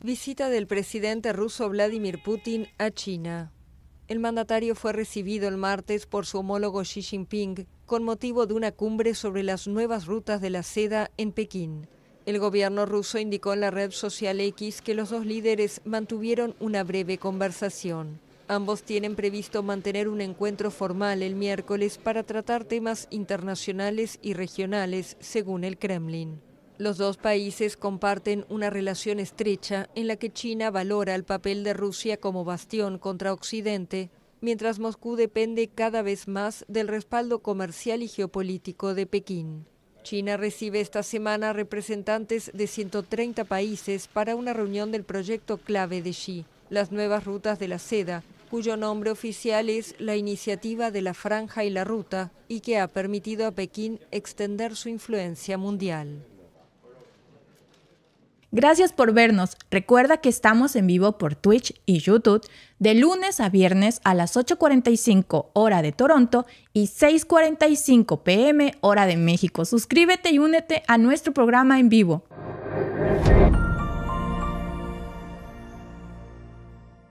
Visita del presidente ruso Vladimir Putin a China. El mandatario fue recibido el martes por su homólogo Xi Jinping con motivo de una cumbre sobre las nuevas rutas de la seda en Pekín. El gobierno ruso indicó en la red social X que los dos líderes mantuvieron una breve conversación. Ambos tienen previsto mantener un encuentro formal el miércoles para tratar temas internacionales y regionales, según el Kremlin. Los dos países comparten una relación estrecha en la que China valora el papel de Rusia como bastión contra Occidente, mientras Moscú depende cada vez más del respaldo comercial y geopolítico de Pekín. China recibe esta semana representantes de 130 países para una reunión del proyecto clave de Xi, las nuevas rutas de la seda, cuyo nombre oficial es la Iniciativa de la Franja y la Ruta, y que ha permitido a Pekín extender su influencia mundial. Gracias por vernos. Recuerda que estamos en vivo por Twitch y YouTube de lunes a viernes a las 8.45 hora de Toronto y 6.45 pm hora de México. Suscríbete y únete a nuestro programa en vivo.